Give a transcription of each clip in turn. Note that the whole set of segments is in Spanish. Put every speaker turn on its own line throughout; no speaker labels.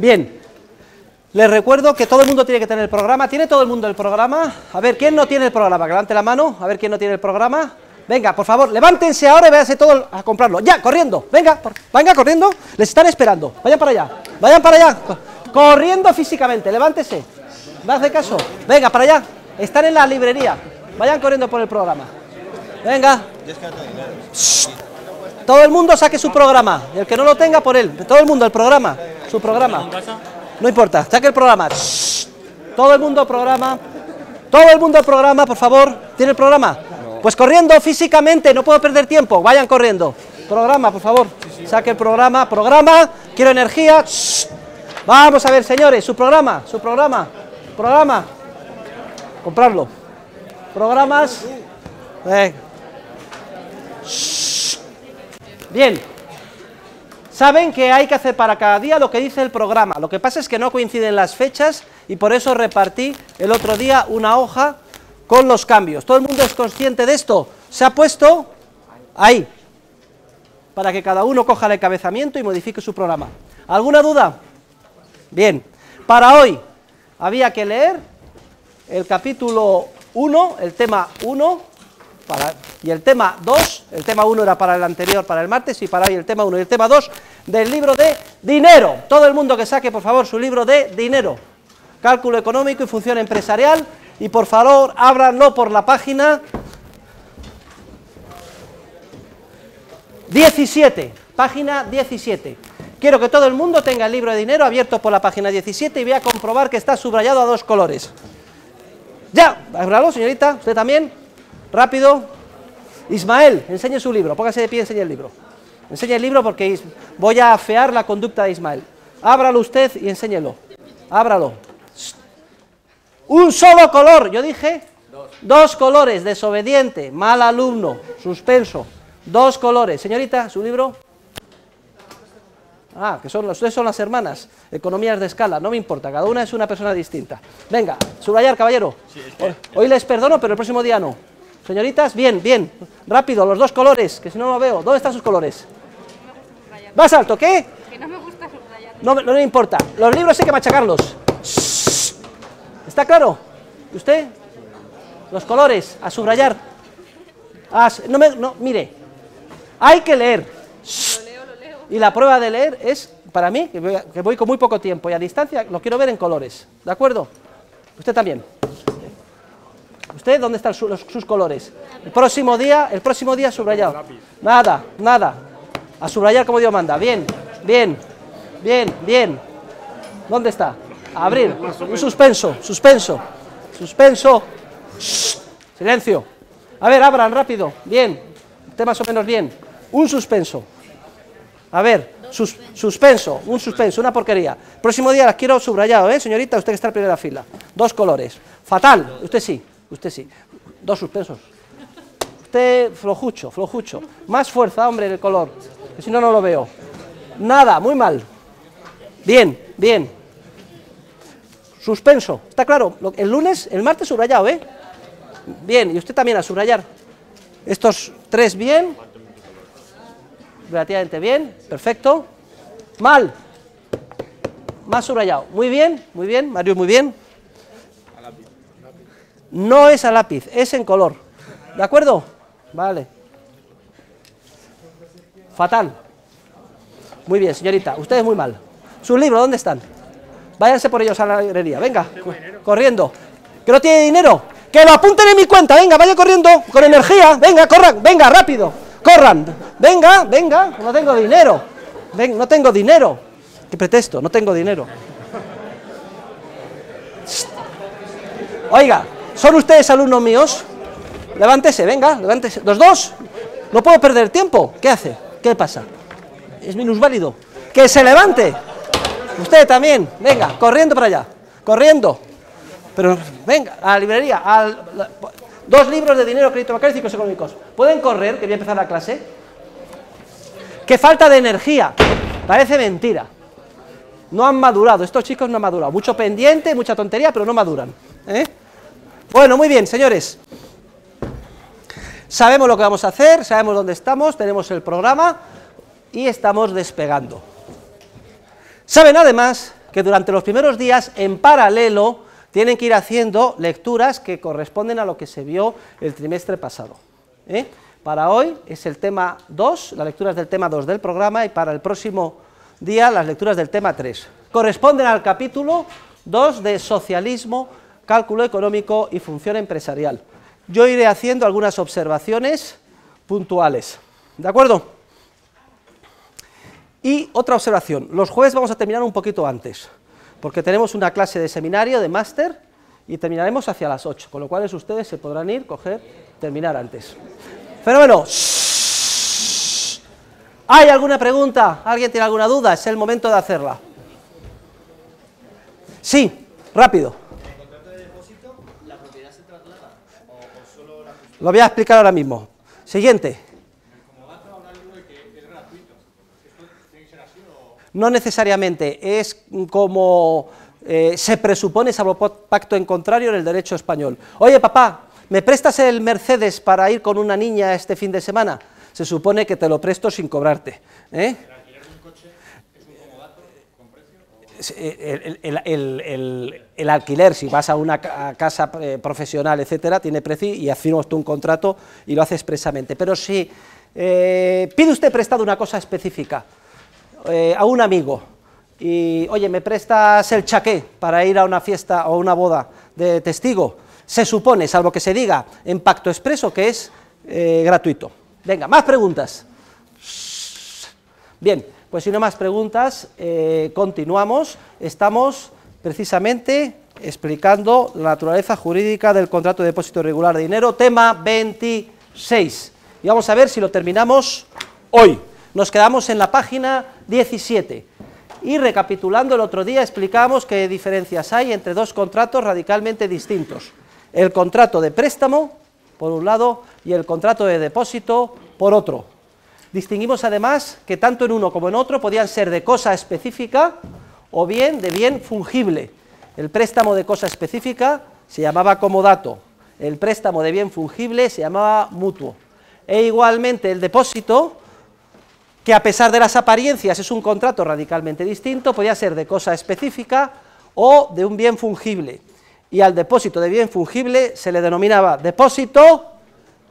Bien, les recuerdo que todo el mundo tiene que tener el programa. ¿Tiene todo el mundo el programa? A ver, ¿quién no tiene el programa? levante la mano. A ver, ¿quién no tiene el programa? Venga, por favor, levántense ahora y váyanse todos a comprarlo. Ya, corriendo. Venga, venga, corriendo. Les están esperando. Vayan para allá. Vayan para allá. Corriendo físicamente. Levántese. ¿Me hace caso? Venga, para allá. Están en la librería. Vayan corriendo por el programa. Venga. Todo el mundo saque su programa. El que no lo tenga, por él. Todo el mundo, el programa. Su programa. No importa, saque el programa. Todo el mundo programa. Todo el mundo programa, por favor. ¿Tiene el programa? Pues corriendo físicamente, no puedo perder tiempo. Vayan corriendo. Programa, por favor. Saque el programa. Programa. Quiero energía. Vamos a ver, señores. Su programa. Su programa. Programa. Comprarlo. Programas. Shh. Bien. Saben que hay que hacer para cada día lo que dice el programa. Lo que pasa es que no coinciden las fechas y por eso repartí el otro día una hoja con los cambios. ¿Todo el mundo es consciente de esto? Se ha puesto ahí, para que cada uno coja el encabezamiento y modifique su programa. ¿Alguna duda? Bien, para hoy había que leer el capítulo 1, el tema 1, y el tema 2, el tema 1 era para el anterior, para el martes, y para hoy el tema 1 y el tema 2 del libro de dinero. Todo el mundo que saque, por favor, su libro de dinero, cálculo económico y función empresarial, y por favor, ábranlo por la página 17, página 17. Quiero que todo el mundo tenga el libro de dinero abierto por la página 17 y voy a comprobar que está subrayado a dos colores. Ya, ábralo, señorita, usted también. Rápido. Ismael, enseñe su libro. Póngase de pie y enseñe el libro. Enseñe el libro porque voy a afear la conducta de Ismael. Ábralo usted y enséñelo. Ábralo. Un solo color, yo dije. Dos. colores, desobediente, mal alumno, suspenso. Dos colores. Señorita, su libro. Ah, que son, ustedes son las hermanas. Economías de escala, no me importa, cada una es una persona distinta. Venga, subrayar, caballero. hoy les perdono, pero el próximo día no. Señoritas, bien, bien. Rápido, los dos colores, que si no lo veo. ¿Dónde están sus colores? Más alto, ¿qué? no me importa. Los libros hay que machacarlos. ¿Está claro? ¿Y usted? Los colores, a subrayar. Ah, no mire, hay que leer. Lo leo, lo leo. Y la prueba de leer es, para mí, que voy con muy poco tiempo y a distancia, lo quiero ver en colores. ¿De acuerdo? Usted también. ¿Usted dónde están sus, colores? El próximo día, el próximo día subrayado. Nada, nada. A subrayar como Dios manda. Bien, bien, bien, bien. ¿Dónde está? A abrir. Un suspenso, suspenso, suspenso. Silencio. A ver, abran rápido. Bien. Usted más o menos bien. Un suspenso. A ver, suspenso, un suspenso, una porquería. Próximo día las quiero subrayado, ¿eh, señorita? Usted que está en primera fila. Dos colores. Fatal, usted sí. Usted sí. Dos suspensos. Usted flojucho, flojucho. Más fuerza, hombre, en el color. Que si no, no lo veo. Nada, muy mal. Bien, bien. Suspenso. ¿Está claro? El lunes, el martes subrayado, ¿eh? Bien, y usted también a subrayar. Estos tres bien. Relativamente bien. Perfecto. Mal. Más subrayado. Muy bien, muy bien. Mario, muy bien. No es a lápiz, es en color. ¿De acuerdo? Vale. Fatal. Muy bien, señorita, usted es muy mal. ¿Sus libros dónde están? Váyanse por ellos a la librería, venga, corriendo. ¿Que no tiene dinero? Que lo apunten en mi cuenta, venga, vaya corriendo, con energía, venga, corran, venga, rápido, corran, venga, venga, no tengo dinero, no tengo dinero. ¿Qué pretexto? No tengo dinero. Oiga, ¿Son ustedes alumnos míos? Levántese, venga, levántese. Los dos. No puedo perder tiempo. ¿Qué hace? ¿Qué pasa? Es minusválido. Que se levante. Usted también. Venga, corriendo para allá. Corriendo. Pero venga, a la librería. Al, dos libros de dinero, crédito bancario y ciclos económicos. ¿Pueden correr? Que voy a empezar la clase. ¡Qué falta de energía! Parece mentira. No han madurado. Estos chicos no han madurado. Mucho pendiente, mucha tontería, pero no maduran. ¿Eh? Bueno, muy bien, señores. Sabemos lo que vamos a hacer, sabemos dónde estamos, tenemos el programa y estamos despegando. Saben además que durante los primeros días, en paralelo, tienen que ir haciendo lecturas que corresponden a lo que se vio el trimestre pasado. ¿eh? Para hoy es el tema 2, las lecturas del tema 2 del programa, y para el próximo día las lecturas del tema 3. Corresponden al capítulo 2 de Socialismo cálculo económico y función empresarial. Yo iré haciendo algunas observaciones puntuales. ¿De acuerdo? Y otra observación. Los jueves vamos a terminar un poquito antes, porque tenemos una clase de seminario, de máster, y terminaremos hacia las 8, con lo cual ustedes se podrán ir, coger, terminar antes. bueno, ¿Hay alguna pregunta? ¿Alguien tiene alguna duda? Es el momento de hacerla. Sí, rápido. Lo voy a explicar ahora mismo. Siguiente. No necesariamente, es como eh, se presupone, ese pacto en contrario, en el derecho español. Oye, papá, ¿me prestas el Mercedes para ir con una niña este fin de semana? Se supone que te lo presto sin cobrarte. ¿eh? Eh, el, alquiler, si vas a una casa eh, profesional, etcétera, tiene precio y afirmas tú un contrato y lo haces expresamente. Pero si eh, pide usted prestado una cosa específica a un amigo y, oye, me prestas el chaqué para ir a una fiesta o una boda de testigo, se supone, salvo que se diga en pacto expreso, que es gratuito. Venga, más preguntas. Bien. Pues si no más preguntas, eh, continuamos. Estamos precisamente explicando la naturaleza jurídica del contrato de depósito regular de dinero, tema 26. Y vamos a ver si lo terminamos hoy. Nos quedamos en la página 17. Y recapitulando el otro día explicamos qué diferencias hay entre dos contratos radicalmente distintos. El contrato de préstamo, por un lado, y el contrato de depósito, por otro. Distinguimos además que tanto en uno como en otro podían ser de cosa específica o bien de bien fungible. El préstamo de cosa específica se llamaba comodato, el préstamo de bien fungible se llamaba mutuo. E igualmente el depósito, que a pesar de las apariencias es un contrato radicalmente distinto, podía ser de cosa específica o de un bien fungible. Y al depósito de bien fungible se le denominaba depósito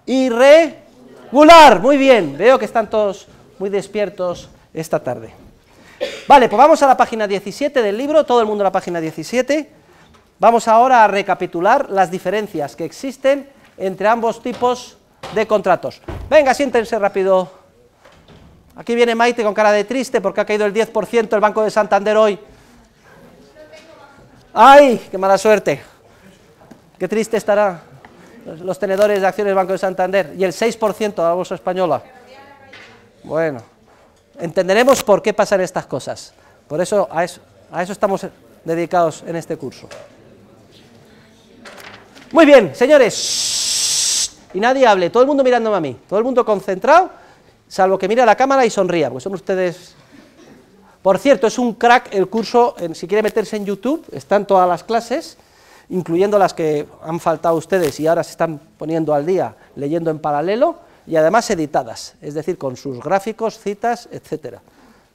irre Gular, muy bien. Veo que están todos muy despiertos esta tarde. Vale, pues vamos a la página 17 del libro, todo el mundo a la página 17. Vamos ahora a recapitular las diferencias que existen entre ambos tipos de contratos. Venga, siéntense rápido. Aquí viene Maite con cara de triste porque ha caído el 10% el Banco de Santander hoy. ¡Ay, qué mala suerte! ¡Qué triste estará! los tenedores de acciones del Banco de Santander y el 6% de la bolsa española. Bueno, entenderemos por qué pasan estas cosas. Por eso a eso, estamos dedicados en este curso. Muy bien, señores. Y nadie hable, todo el mundo mirándome a mí, todo el mundo concentrado, salvo que mire a la cámara y sonría, porque son ustedes... Por cierto, es un crack el curso, si quiere meterse en YouTube, están todas las clases incluyendo las que han faltado ustedes y ahora se están poniendo al día leyendo en paralelo, y además editadas, es decir, con sus gráficos, citas, etcétera.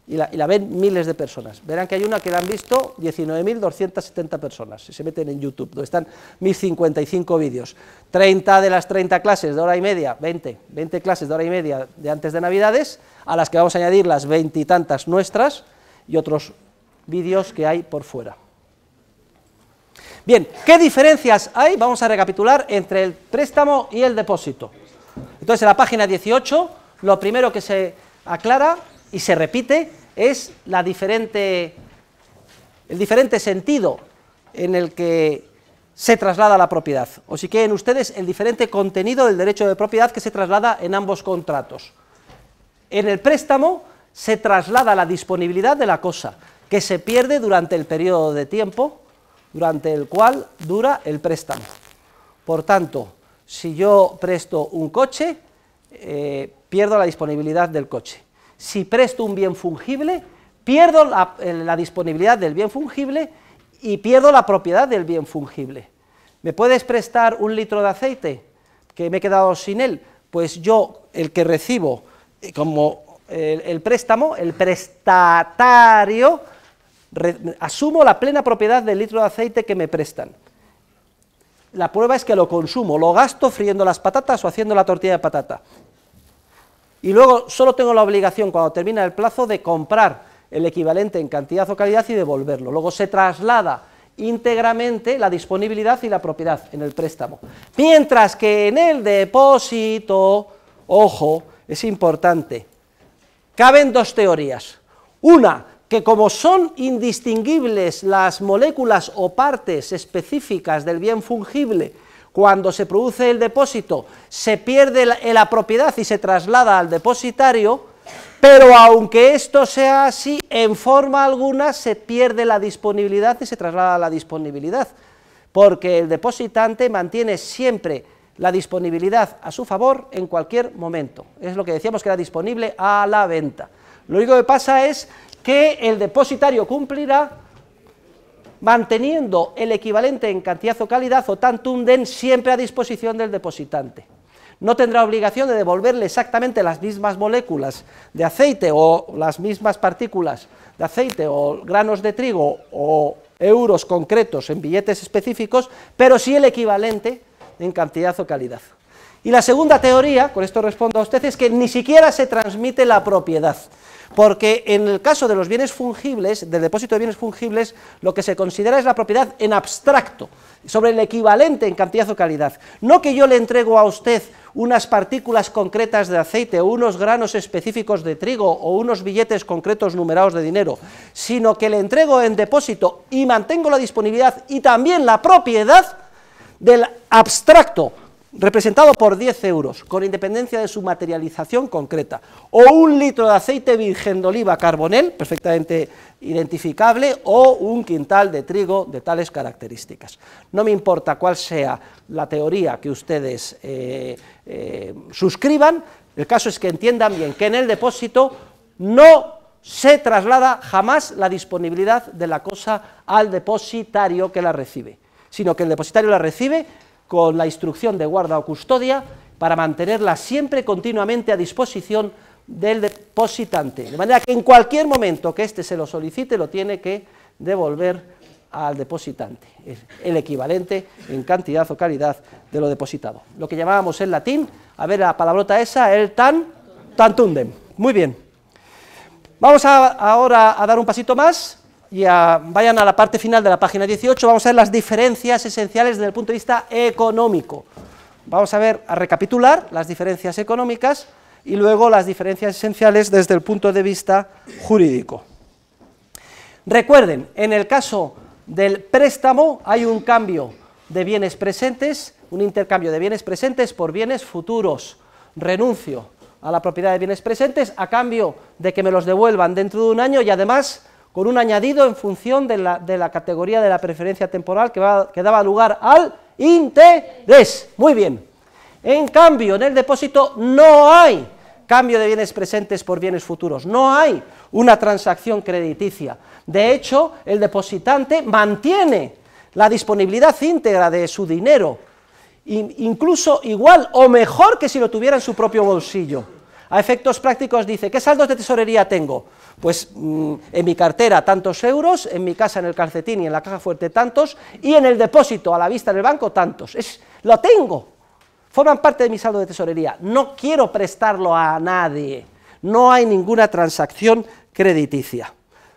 Y la, y la, ven miles de personas. Verán que hay una que la han visto 19.270 personas, si se meten en YouTube, donde están 1.055 vídeos. 30 de las 30 clases de hora y media, 20, 20 clases de hora y media de antes de Navidades, a las que vamos a añadir las veintitantas nuestras y otros vídeos que hay por fuera. Bien, ¿qué diferencias hay? Vamos a recapitular entre el préstamo y el depósito. Entonces, en la página 18, lo primero que se aclara y se repite es la el diferente sentido en el que se traslada la propiedad. O si quieren ustedes, el diferente contenido del derecho de propiedad que se traslada en ambos contratos. En el préstamo se traslada la disponibilidad de la cosa, que se pierde durante el periodo de tiempo durante el cual dura el préstamo. Por tanto, si yo presto un coche, eh, pierdo la disponibilidad del coche. Si presto un bien fungible, pierdo la, disponibilidad del bien fungible y pierdo la propiedad del bien fungible. ¿Me puedes prestar un litro de aceite que me he quedado sin él? Pues yo, el que recibo eh, como el préstamo, el prestatario, asumo la plena propiedad del litro de aceite que me prestan. La prueba es que lo consumo, lo gasto friendo las patatas o haciendo la tortilla de patata. Y luego solo tengo la obligación, cuando termina el plazo, de comprar el equivalente en cantidad o calidad y devolverlo. Luego se traslada íntegramente la disponibilidad y la propiedad en el préstamo. Mientras que en el depósito, ojo, es importante, caben dos teorías. Una, que como son indistinguibles las moléculas o partes específicas del bien fungible, cuando se produce el depósito, se pierde eh, la, propiedad y se traslada al depositario, pero aunque esto sea así, en forma alguna se pierde la disponibilidad y se traslada a la disponibilidad, porque el depositante mantiene siempre la disponibilidad a su favor en cualquier momento. Es lo que decíamos que era disponible a la venta. Lo único que pasa es que el depositario cumplirá manteniendo el equivalente en cantidad o calidad o un den siempre a disposición del depositante. No tendrá obligación de devolverle exactamente las mismas moléculas de aceite o las mismas partículas de aceite o granos de trigo o euros concretos en billetes específicos, pero sí el equivalente en cantidad o calidad. Y la segunda teoría, con esto respondo a usted, es que ni siquiera se transmite la propiedad. Porque en el caso de los bienes fungibles, del depósito de bienes fungibles, lo que se considera es la propiedad en abstracto, sobre el equivalente en cantidad o calidad. No que yo le entrego a usted unas partículas concretas de aceite unos granos específicos de trigo o unos billetes concretos numerados de dinero, sino que le entrego en depósito y mantengo la disponibilidad y también la propiedad del abstracto representado por 10 euros, con independencia de su materialización concreta, o un litro de aceite virgen de oliva carbonel, perfectamente identificable, o un quintal de trigo de tales características. No me importa cuál sea la teoría que ustedes eh, eh, suscriban, el caso es que entiendan bien que en el depósito no se traslada jamás la disponibilidad de la cosa al depositario que la recibe, sino que el depositario la recibe con la instrucción de guarda o custodia para mantenerla siempre continuamente a disposición del depositante. De manera que en cualquier momento que éste se lo solicite lo tiene que devolver al depositante, el equivalente en cantidad o calidad de lo depositado. Lo que llamábamos en latín, a ver la palabrota esa, el tan, tantundem. Muy bien. Vamos ahora a dar un pasito más y vayan a la parte final de la página 18, vamos a ver las diferencias esenciales desde el punto de vista económico. Vamos a ver, a recapitular las diferencias económicas y luego las diferencias esenciales desde el punto de vista jurídico. Recuerden, en el caso del préstamo hay un cambio de bienes presentes, un intercambio de bienes presentes por bienes futuros. Renuncio a la propiedad de bienes presentes a cambio de que me los devuelvan dentro de un año y además con un añadido en función de la, categoría de la preferencia temporal que, que daba lugar al interés. Muy bien. En cambio, en el depósito no hay cambio de bienes presentes por bienes futuros. No hay una transacción crediticia. De hecho, el depositante mantiene la disponibilidad íntegra de su dinero, incluso igual o mejor que si lo tuviera en su propio bolsillo. A efectos prácticos dice, ¿qué saldos de tesorería tengo? pues mm, en mi cartera tantos euros, en mi casa en el calcetín y en la caja fuerte tantos, y en el depósito a la vista en el banco tantos. Es, lo tengo, forman parte de mi saldo de tesorería. No quiero prestarlo a nadie, no hay ninguna transacción crediticia.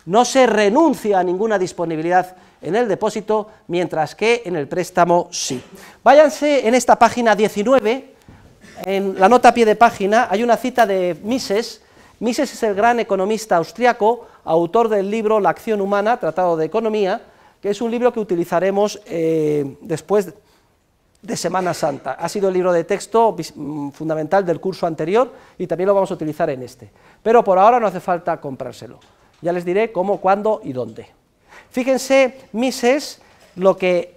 No se renuncia a ninguna disponibilidad en el depósito, mientras que en el préstamo sí. Váyanse en esta página 19, en la nota a pie de página, hay una cita de Mises Mises es el gran economista austriaco, autor del libro La acción humana, Tratado de Economía, que es un libro que utilizaremos eh, después de Semana Santa. Ha sido el libro de texto mm, fundamental del curso anterior y también lo vamos a utilizar en este. Pero por ahora no hace falta comprárselo. Ya les diré cómo, cuándo y dónde. Fíjense, Mises, lo que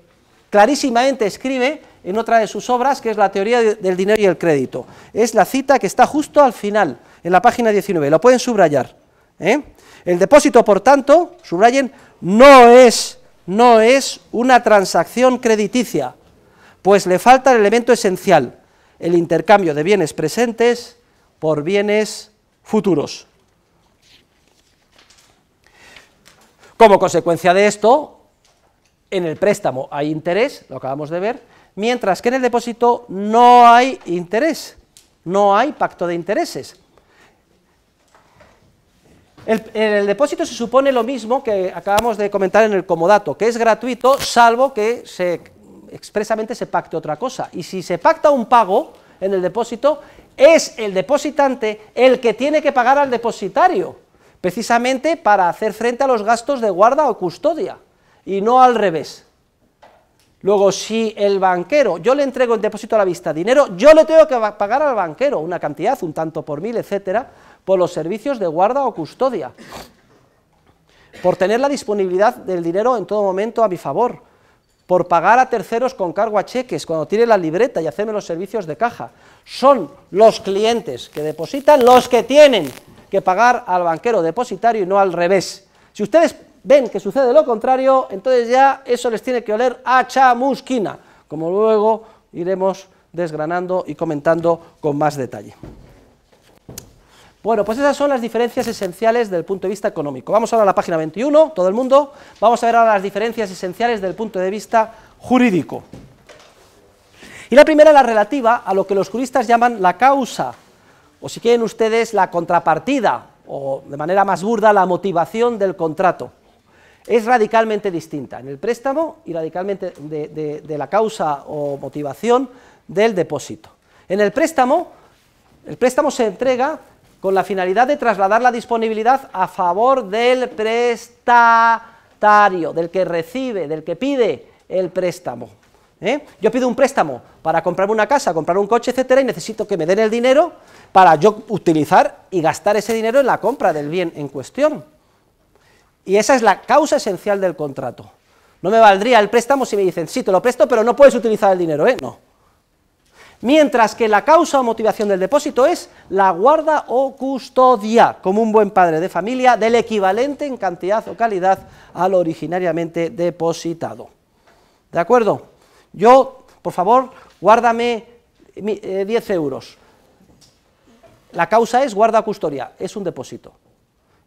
clarísimamente escribe en otra de sus obras, que es la teoría del dinero y el crédito. Es la cita que está justo al final, en la página 19, lo pueden subrayar. ¿eh? El depósito, por tanto, subrayen, no es, no es una transacción crediticia, pues le falta el elemento esencial, el intercambio de bienes presentes por bienes futuros. Como consecuencia de esto, en el préstamo hay interés, lo acabamos de ver, mientras que en el depósito no hay interés, no hay pacto de intereses. en el depósito se supone lo mismo que acabamos de comentar en el comodato, que es gratuito, salvo que expresamente se pacte otra cosa. Y si se pacta un pago en el depósito, es el depositante el que tiene que pagar al depositario, precisamente para hacer frente a los gastos de guarda o custodia y no al revés. Luego, si el banquero, yo le entrego el depósito a la vista, dinero, yo le tengo que pagar al banquero una cantidad, un tanto por mil, etcétera, por los servicios de guarda o custodia, por tener la disponibilidad del dinero en todo momento a mi favor, por pagar a terceros con cargo a cheques, cuando tiene la libreta y hacerme los servicios de caja. Son los clientes que depositan los que tienen que pagar al banquero depositario y no al revés. Si ustedes ven que sucede lo contrario, entonces ya eso les tiene que oler a chamusquina, como luego iremos desgranando y comentando con más detalle. Bueno, pues esas son las diferencias esenciales del punto de vista económico. Vamos ahora a la página 21, todo el mundo. Vamos a ver ahora las diferencias esenciales del punto de vista jurídico. Y la primera es la relativa a lo que los juristas llaman la causa, o si quieren ustedes, la contrapartida, o de manera más burda, la motivación del contrato es radicalmente distinta en el préstamo y radicalmente de, la causa o motivación del depósito. En el préstamo, el préstamo se entrega con la finalidad de trasladar la disponibilidad a favor del prestatario, del que recibe, del que pide el préstamo. ¿eh? Yo pido un préstamo para comprarme una casa, comprar un coche, etcétera, y necesito que me den el dinero para yo utilizar y gastar ese dinero en la compra del bien en cuestión. Y esa es la causa esencial del contrato. No me valdría el préstamo si me dicen, sí, te lo presto, pero no puedes utilizar el dinero, ¿eh? No. Mientras que la causa o motivación del depósito es la guarda o custodia, como un buen padre de familia, del equivalente en cantidad o calidad al originariamente depositado. ¿De acuerdo? Yo, por favor, guárdame 10 eh, eh, euros. La causa es guarda o custodia, es un depósito.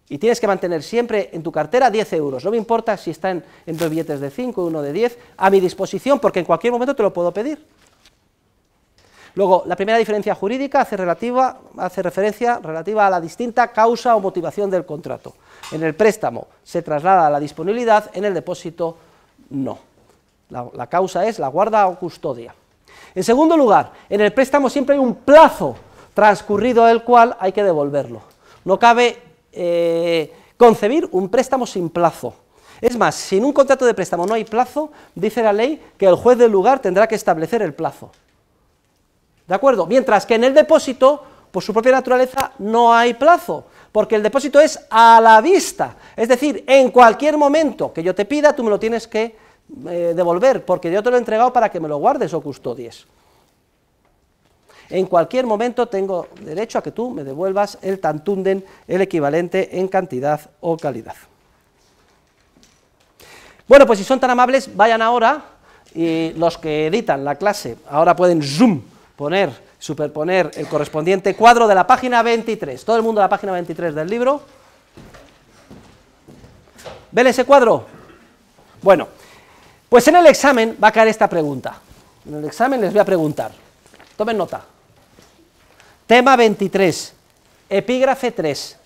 Y tienes que mantener siempre en tu cartera 10 euros. No me importa si están en, dos billetes de 5, uno de 10, a mi disposición, porque en cualquier momento te lo puedo pedir. Luego, la primera diferencia jurídica hace, referencia relativa a la distinta causa o motivación del contrato. En el préstamo se traslada a la disponibilidad, en el depósito no. La, la causa es la guarda o custodia. En segundo lugar, en el préstamo siempre hay un plazo transcurrido el cual hay que devolverlo. No cabe eh, concebir un préstamo sin plazo. Es más, si en un contrato de préstamo no hay plazo, dice la ley que el juez del lugar tendrá que establecer el plazo. ¿De acuerdo? Mientras que en el depósito, por su propia naturaleza, no hay plazo, porque el depósito es a la vista. Es decir, en cualquier momento que yo te pida, tú me lo tienes que eh, devolver, porque yo te lo he entregado para que me lo guardes o custodies en cualquier momento tengo derecho a que tú me devuelvas el tantunden, el equivalente en cantidad o calidad. Bueno, pues si son tan amables, vayan ahora y los que editan la clase ahora pueden zoom, poner, superponer el correspondiente cuadro de la página 23. Todo el mundo la página 23 del libro. ¿Ven ese cuadro? Bueno, pues en el examen va a caer esta pregunta. En el examen les voy a preguntar, Tomen nota. Tema 23. Epígrafe 3.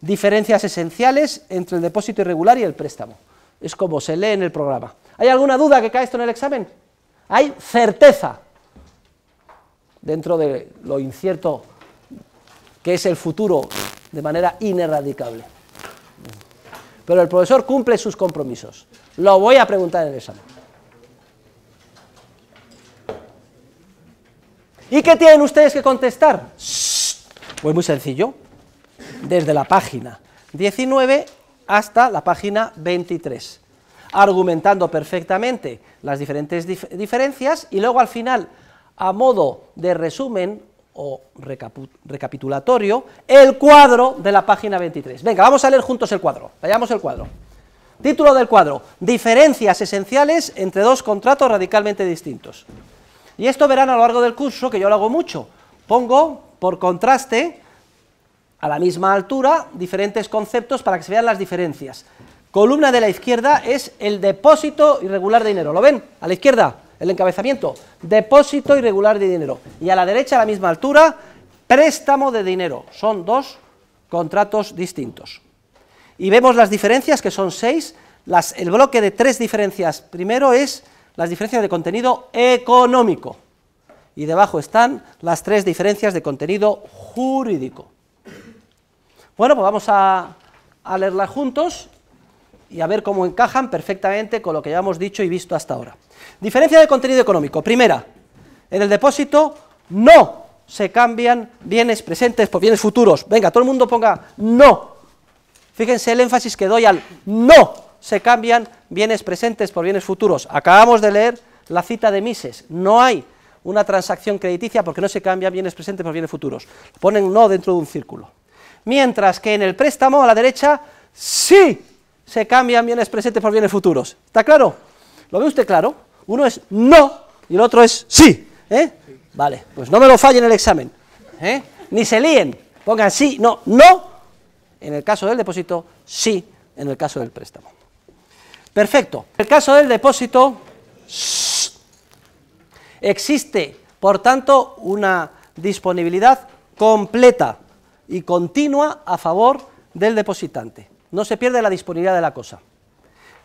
Diferencias esenciales entre el depósito irregular y el préstamo. Es como se lee en el programa. ¿Hay alguna duda que cae esto en el examen? Hay certeza dentro de lo incierto que es el futuro de manera inerradicable. Pero el profesor cumple sus compromisos. Lo voy a preguntar en el examen. ¿Y qué tienen ustedes que contestar? Pues muy sencillo, desde la página 19 hasta la página 23, argumentando perfectamente las diferentes diferencias y luego al final, a modo de resumen o recapitulatorio, el cuadro de la página 23. Venga, vamos a leer juntos el cuadro, vayamos el cuadro. Título del cuadro, diferencias esenciales entre dos contratos radicalmente distintos. Y esto verán a lo largo del curso, que yo lo hago mucho. Pongo, por contraste, a la misma altura, diferentes conceptos para que se vean las diferencias. Columna de la izquierda es el depósito irregular de dinero. ¿Lo ven? A la izquierda, el encabezamiento. Depósito irregular de dinero. Y a la derecha, a la misma altura, préstamo de dinero. Son dos contratos distintos. Y vemos las diferencias, que son seis. Las, el bloque de tres diferencias primero es las diferencias de contenido económico. Y debajo están las tres diferencias de contenido jurídico. Bueno, pues vamos a, leerlas juntos y a ver cómo encajan perfectamente con lo que ya hemos dicho y visto hasta ahora. Diferencia de contenido económico. Primera, en el depósito no se cambian bienes presentes por bienes futuros. Venga, todo el mundo ponga no. Fíjense el énfasis que doy al no se cambian bienes presentes por bienes futuros. Acabamos de leer la cita de Mises. No hay una transacción crediticia porque no se cambian bienes presentes por bienes futuros. Ponen no dentro de un círculo. Mientras que en el préstamo a la derecha sí se cambian bienes presentes por bienes futuros. ¿Está claro? ¿Lo ve usted claro? Uno es no y el otro es sí. ¿eh? Vale, pues no me lo fallen el examen. ¿eh? Ni se líen. Pongan sí, no, no. En el caso del depósito, sí. En el caso del préstamo. Perfecto. En el caso del depósito, existe, por tanto, una disponibilidad completa y continua a favor del depositante. No se pierde la disponibilidad de la cosa.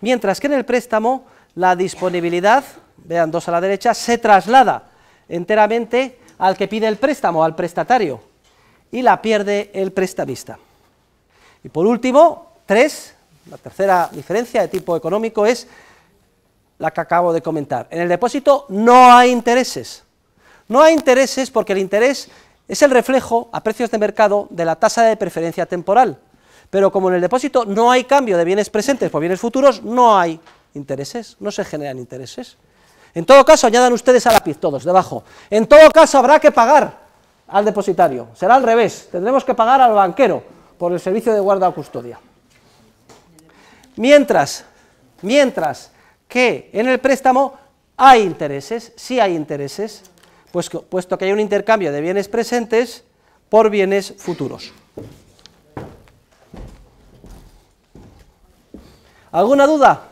Mientras que en el préstamo, la disponibilidad, vean dos a la derecha, se traslada enteramente al que pide el préstamo, al prestatario, y la pierde el prestamista. Y por último, tres, la tercera diferencia de tipo económico es la que acabo de comentar. En el depósito no hay intereses. No hay intereses porque el interés es el reflejo a precios de mercado de la tasa de preferencia temporal. Pero como en el depósito no hay cambio de bienes presentes por bienes futuros, no hay intereses, no se generan intereses. En todo caso, añadan ustedes a lápiz todos, debajo. En todo caso, habrá que pagar al depositario. Será al revés. Tendremos que pagar al banquero por el servicio de guarda o custodia. Mientras, que en el préstamo hay intereses, sí hay intereses, pues puesto que hay un intercambio de bienes presentes por bienes futuros. ¿Alguna duda?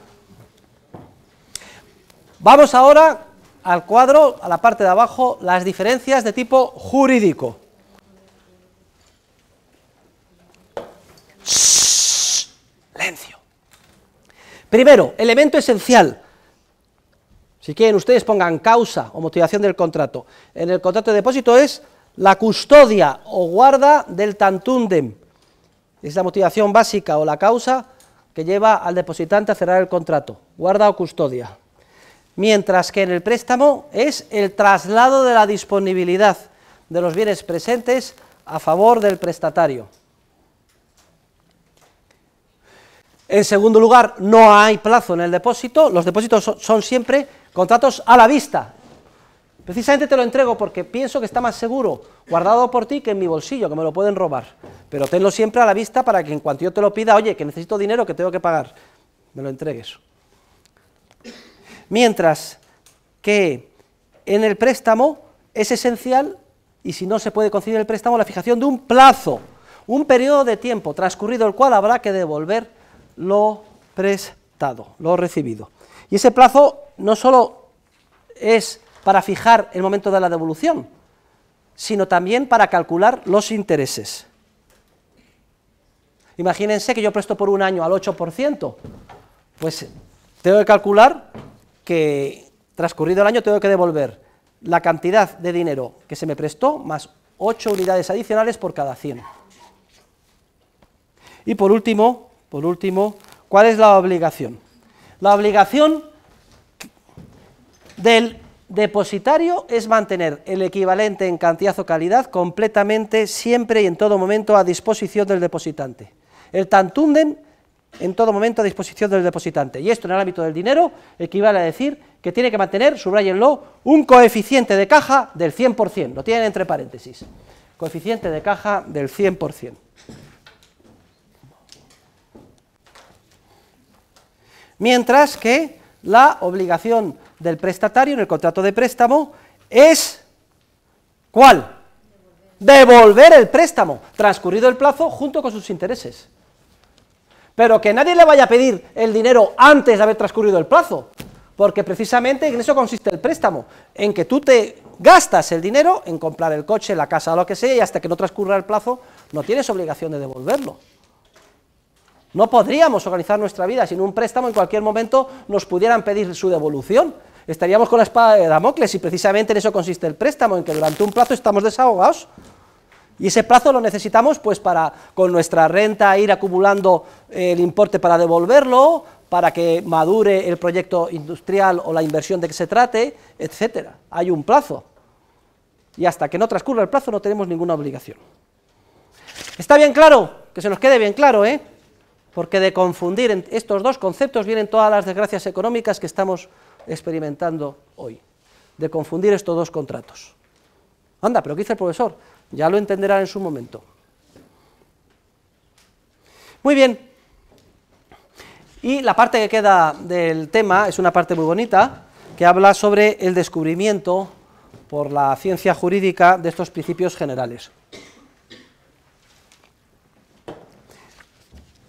Vamos ahora al cuadro, a la parte de abajo, las diferencias de tipo jurídico. Primero, elemento esencial. Si quieren, ustedes pongan causa o motivación del contrato. En el contrato de depósito es la custodia o guarda del tantúndem. Es la motivación básica o la causa que lleva al depositante a cerrar el contrato, guarda o custodia. Mientras que en el préstamo es el traslado de la disponibilidad de los bienes presentes a favor del prestatario. En segundo lugar, no hay plazo en el depósito, los depósitos son, siempre contratos a la vista. Precisamente te lo entrego porque pienso que está más seguro guardado por ti que en mi bolsillo, que me lo pueden robar. Pero tenlo siempre a la vista para que en cuanto yo te lo pida, oye, que necesito dinero que tengo que pagar, me lo entregues. Mientras que en el préstamo es esencial, y si no se puede conceder el préstamo, la fijación de un plazo, un periodo de tiempo transcurrido el cual habrá que devolver lo prestado, lo recibido. Y ese plazo no solo es para fijar el momento de la devolución, sino también para calcular los intereses. Imagínense que yo presto por un año al 8%, pues tengo que calcular que transcurrido el año tengo que devolver la cantidad de dinero que se me prestó más 8 unidades adicionales por cada 100. Y por último, por último, ¿cuál es la obligación? La obligación del depositario es mantener el equivalente en cantidad o calidad completamente, siempre y en todo momento a disposición del depositante. El tantunden, en todo momento a disposición del depositante. Y esto en el ámbito del dinero equivale a decir que tiene que mantener, subrayenlo, un coeficiente de caja del 100%. Lo tienen entre paréntesis. Coeficiente de caja del 100%. mientras que la obligación del prestatario en el contrato de préstamo es ¿cuál? Devolver el préstamo, transcurrido el plazo, junto con sus intereses. Pero que nadie le vaya a pedir el dinero antes de haber transcurrido el plazo, porque precisamente en eso consiste el préstamo, en que tú te gastas el dinero en comprar el coche, la casa, lo que sea, y hasta que no transcurra el plazo no tienes obligación de devolverlo. No podríamos organizar nuestra vida sin un préstamo, en cualquier momento nos pudieran pedir su devolución. Estaríamos con la espada de Damocles y precisamente en eso consiste el préstamo, en que durante un plazo estamos desahogados. Y ese plazo lo necesitamos pues para con nuestra renta ir acumulando eh, el importe para devolverlo, para que madure el proyecto industrial o la inversión de que se trate, etcétera. Hay un plazo. Y hasta que no transcurra el plazo no tenemos ninguna obligación. ¿Está bien claro? Que se nos quede bien claro, ¿eh? porque de confundir estos dos conceptos vienen todas las desgracias económicas que estamos experimentando hoy, de confundir estos dos contratos. Anda, pero ¿qué dice el profesor? Ya lo entenderá en su momento. Muy bien. Y la parte que queda del tema es una parte muy bonita, que habla sobre el descubrimiento por la ciencia jurídica de estos principios generales.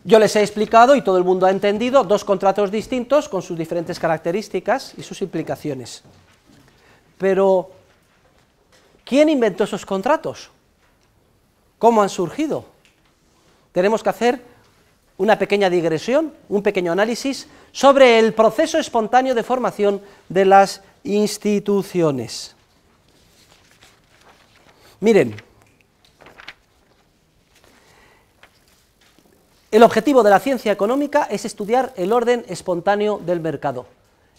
Yo les he explicado, y todo el mundo ha entendido, dos contratos distintos con sus diferentes características y sus implicaciones. Pero, ¿quién inventó esos contratos? ¿Cómo han surgido? Tenemos que hacer una pequeña digresión, un pequeño análisis sobre el proceso espontáneo de formación de las instituciones. Miren, El objetivo de la ciencia económica es estudiar el orden espontáneo del mercado,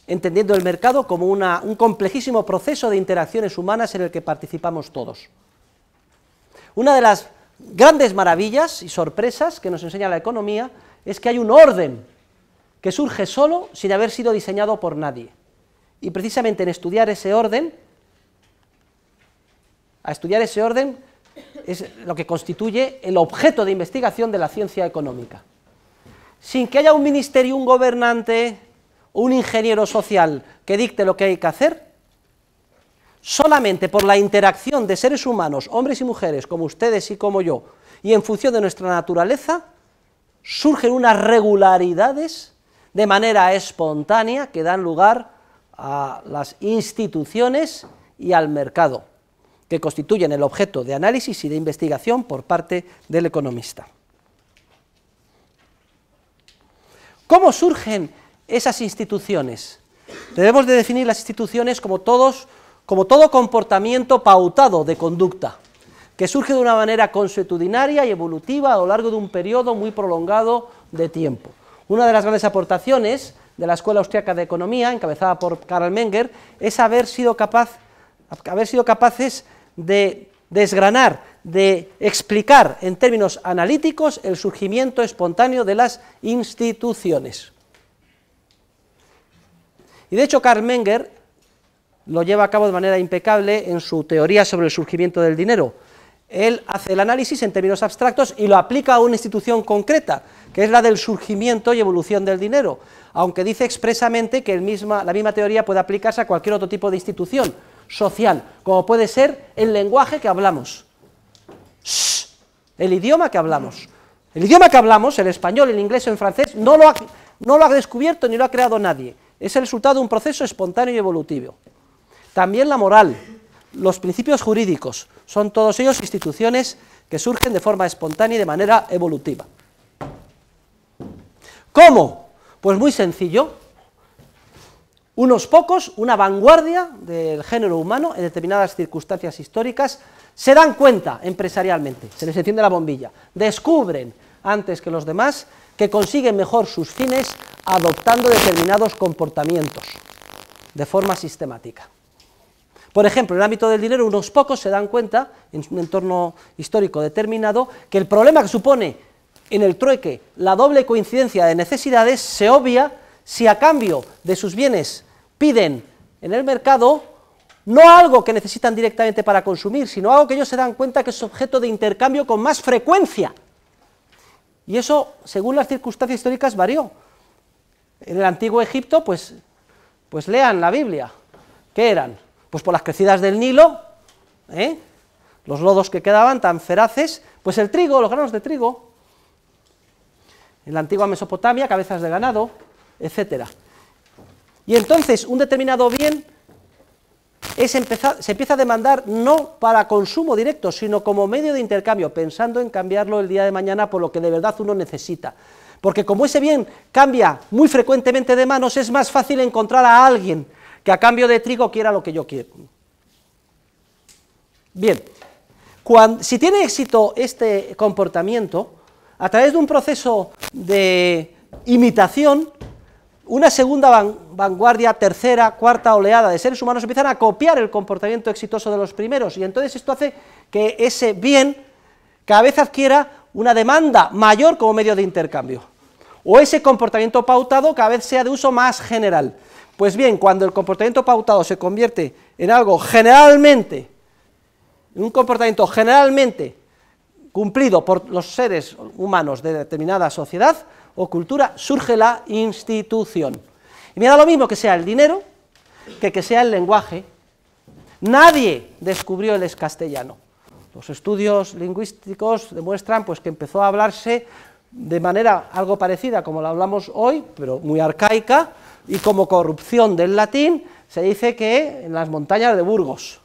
entendiendo el mercado como un complejísimo proceso de interacciones humanas en el que participamos todos. Una de las grandes maravillas y sorpresas que nos enseña la economía es que hay un orden que surge solo sin haber sido diseñado por nadie. Y precisamente en estudiar ese orden, a estudiar ese orden es lo que constituye el objeto de investigación de la ciencia económica. Sin que haya un ministerio, un gobernante, un ingeniero social que dicte lo que hay que hacer, solamente por la interacción de seres humanos, hombres y mujeres, como ustedes y como yo, y en función de nuestra naturaleza, surgen unas regularidades de manera espontánea que dan lugar a las instituciones y al mercado que constituyen el objeto de análisis y de investigación por parte del economista. ¿Cómo surgen esas instituciones? Debemos de definir las instituciones como, todos, como todo comportamiento pautado de conducta, que surge de una manera consuetudinaria y evolutiva a lo largo de un periodo muy prolongado de tiempo. Una de las grandes aportaciones de la Escuela Austriaca de Economía, encabezada por Karl Menger, es haber sido, capaz, haber sido capaces de desgranar, de explicar en términos analíticos el surgimiento espontáneo de las instituciones. Y de hecho Karl Menger lo lleva a cabo de manera impecable en su teoría sobre el surgimiento del dinero. Él hace el análisis en términos abstractos y lo aplica a una institución concreta, que es la del surgimiento y evolución del dinero, aunque dice expresamente que la misma teoría puede aplicarse a cualquier otro tipo de institución, social, como puede ser el lenguaje que hablamos, el idioma que hablamos. El idioma que hablamos, el español, el inglés o el francés, no lo, ha, no lo ha descubierto ni lo ha creado nadie. Es el resultado de un proceso espontáneo y evolutivo. También la moral, los principios jurídicos, son todos ellos instituciones que surgen de forma espontánea y de manera evolutiva. ¿Cómo? Pues muy sencillo unos pocos, una vanguardia del género humano en determinadas circunstancias históricas, se dan cuenta empresarialmente, se les enciende la bombilla, descubren antes que los demás que consiguen mejor sus fines adoptando determinados comportamientos de forma sistemática. Por ejemplo, en el ámbito del dinero, unos pocos se dan cuenta, en un entorno histórico determinado, que el problema que supone en el trueque la doble coincidencia de necesidades se obvia si a cambio de sus bienes piden en el mercado no algo que necesitan directamente para consumir, sino algo que ellos se dan cuenta que es objeto de intercambio con más frecuencia. Y eso, según las circunstancias históricas, varió. En el antiguo Egipto, pues, pues lean la Biblia. ¿Qué eran? Pues por las crecidas del Nilo, ¿eh? los lodos que quedaban tan feraces, pues el trigo, los granos de trigo. En la antigua Mesopotamia, cabezas de ganado, etcétera. Y entonces un determinado bien es se empieza a demandar no para consumo directo, sino como medio de intercambio, pensando en cambiarlo el día de mañana por lo que de verdad uno necesita. Porque como ese bien cambia muy frecuentemente de manos, es más fácil encontrar a alguien que a cambio de trigo quiera lo que yo quiero. Bien, cuando, si tiene éxito este comportamiento, a través de un proceso de imitación, una segunda vanguardia, tercera, cuarta oleada de seres humanos empiezan a copiar el comportamiento exitoso de los primeros y entonces esto hace que ese bien cada vez adquiera una demanda mayor como medio de intercambio o ese comportamiento pautado cada vez sea de uso más general. Pues bien, cuando el comportamiento pautado se convierte en algo generalmente, en un comportamiento generalmente cumplido por los seres humanos de determinada sociedad, o cultura, surge la institución. Y me da lo mismo que sea el dinero que que sea el lenguaje. Nadie descubrió el castellano. Los estudios lingüísticos demuestran pues, que empezó a hablarse de manera algo parecida como la hablamos hoy, pero muy arcaica, y como corrupción del latín, se dice que en las montañas de Burgos.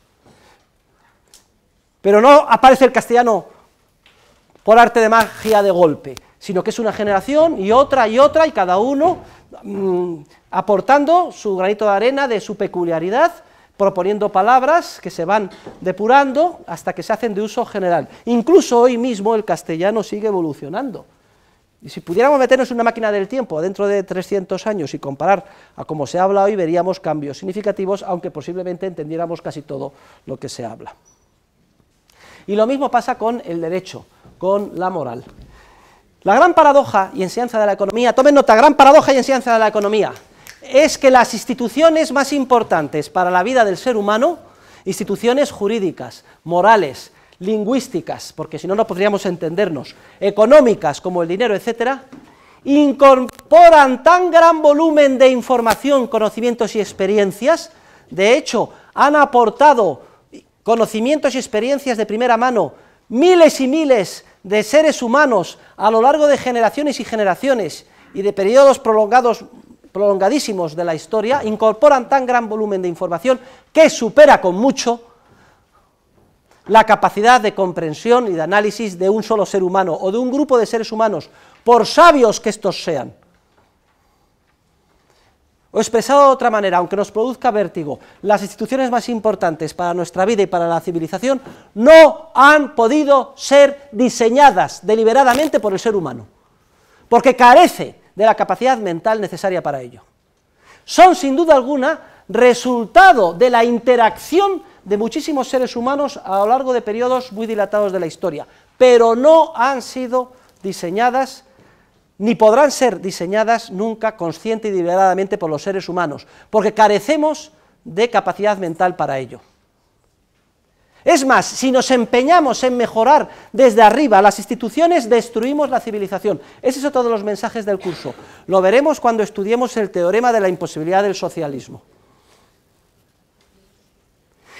Pero no aparece el castellano por arte de magia de golpe sino que es una generación y otra y otra y cada uno mm, aportando su granito de arena de su peculiaridad, proponiendo palabras que se van depurando hasta que se hacen de uso general. Incluso hoy mismo el castellano sigue evolucionando. Y si pudiéramos meternos en una máquina del tiempo dentro de 300 años y comparar a cómo se habla hoy, veríamos cambios significativos, aunque posiblemente entendiéramos casi todo lo que se habla. Y lo mismo pasa con el derecho, con la moral. La gran paradoja y enseñanza de la economía, tomen nota, gran paradoja y enseñanza de la economía, es que las instituciones más importantes para la vida del ser humano, instituciones jurídicas, morales, lingüísticas, porque si no, no podríamos entendernos, económicas como el dinero, etcétera, incorporan tan gran volumen de información, conocimientos y experiencias, de hecho, han aportado conocimientos y experiencias de primera mano miles y miles de seres humanos a lo largo de generaciones y generaciones y de periodos prolongados, prolongadísimos de la historia, incorporan tan gran volumen de información que supera con mucho la capacidad de comprensión y de análisis de un solo ser humano o de un grupo de seres humanos, por sabios que estos sean. O expresado de otra manera, aunque nos produzca vértigo, las instituciones más importantes para nuestra vida y para la civilización no han podido ser diseñadas deliberadamente por el ser humano, porque carece de la capacidad mental necesaria para ello. Son sin duda alguna resultado de la interacción de muchísimos seres humanos a lo largo de periodos muy dilatados de la historia, pero no han sido diseñadas ni podrán ser diseñadas nunca consciente y deliberadamente por los seres humanos, porque carecemos de capacidad mental para ello. Es más, si nos empeñamos en mejorar desde arriba las instituciones, destruimos la civilización. Es otro de los mensajes del curso. Lo veremos cuando estudiemos el teorema de la imposibilidad del socialismo.